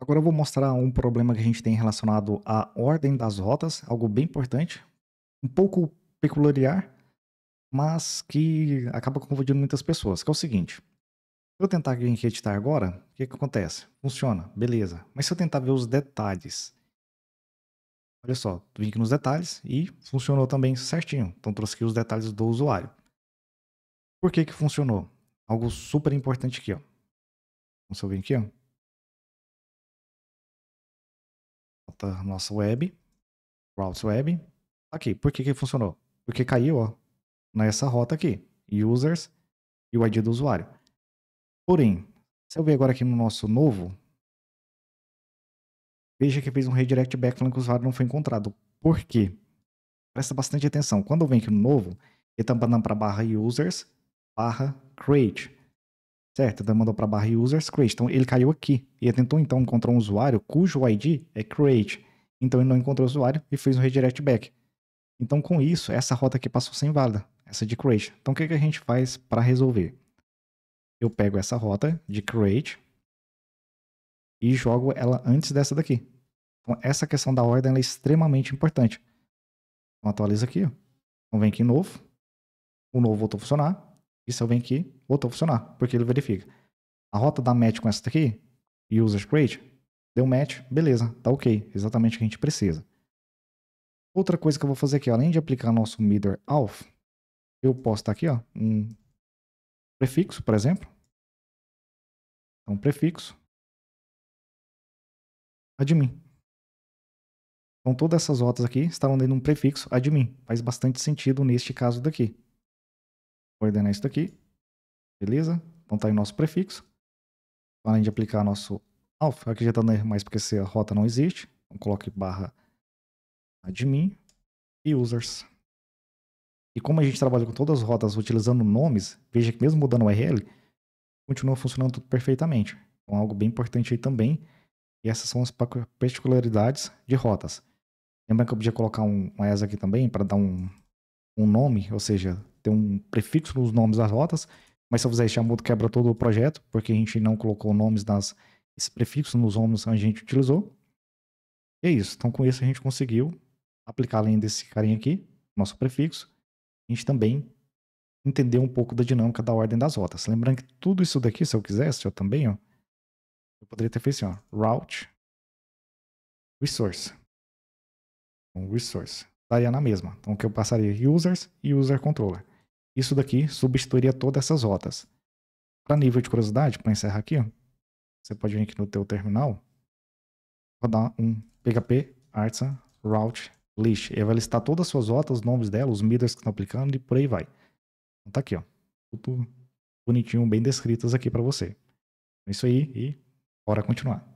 Agora eu vou mostrar um problema que a gente tem relacionado à ordem das rotas, algo bem importante, um pouco peculiar, mas que acaba confundindo muitas pessoas, que é o seguinte. Se eu tentar editar agora, o que, que acontece? Funciona, beleza. Mas se eu tentar ver os detalhes, olha só, vim aqui nos detalhes e funcionou também certinho. Então trouxe aqui os detalhes do usuário. Por que que funcionou? Algo super importante aqui, ó. Vamos então, eu vir aqui, ó. nossa, nossa web, routes web. Tá aqui, por que, que funcionou? Porque caiu ó, nessa rota aqui, users e o ID do usuário. Porém, se eu ver agora aqui no nosso novo, veja que fez um redirect falando que o usuário não foi encontrado. Por quê? Presta bastante atenção. Quando eu venho aqui no novo, ele está mandando para barra users, barra create. Certo, então mandou para barra users create. Então ele caiu aqui. E ele tentou então encontrar um usuário cujo ID é create. Então ele não encontrou o usuário e fez um redirect back. Então com isso, essa rota aqui passou sem válida, essa de create. Então o que, que a gente faz para resolver? Eu pego essa rota de create e jogo ela antes dessa daqui. Então essa questão da ordem é extremamente importante. Então atualiza aqui. Então vem aqui em novo. O novo voltou a funcionar. E se eu venho aqui, voltou a funcionar, porque ele verifica. A rota dá match com essa daqui, user create, deu match, beleza, tá ok, exatamente o que a gente precisa. Outra coisa que eu vou fazer aqui, além de aplicar nosso meter alf, eu posso estar tá aqui, ó, um prefixo, por exemplo. Então, um prefixo. Admin. Então, todas essas rotas aqui estarão dentro de um prefixo admin. Faz bastante sentido neste caso daqui. Vou ordenar isso daqui. Beleza? Então tá aí nosso prefixo. Além de aplicar nosso alfa, aqui já tá mais porque se a rota não existe. Então coloque barra admin e users. E como a gente trabalha com todas as rotas utilizando nomes, veja que mesmo mudando o URL, continua funcionando tudo perfeitamente. Então algo bem importante aí também. E essas são as particularidades de rotas. Lembra que eu podia colocar um, um aqui também para dar um, um nome, ou seja, ter um prefixo nos nomes das rotas, mas se eu fizer isso, quebra todo o projeto, porque a gente não colocou nomes das, esse prefixo nos nomes a gente utilizou. E é isso. Então, com isso, a gente conseguiu aplicar além desse carinha aqui, nosso prefixo, a gente também entender um pouco da dinâmica da ordem das rotas. Lembrando que tudo isso daqui, se eu quisesse, eu também, ó, eu poderia ter feito assim, ó, route, resource. um então, resource. Estaria na mesma. Então, o que eu passaria? Users e user controller. Isso daqui substituiria todas essas rotas. Para nível de curiosidade, para encerrar aqui, ó, você pode vir aqui no teu terminal, rodar um PHP artisan route list. Ele vai listar todas as suas rotas, os nomes dela, os middles que estão aplicando e por aí vai. Então tá aqui, ó. Tudo bonitinho, bem descritas aqui para você. Então, é isso aí e bora continuar.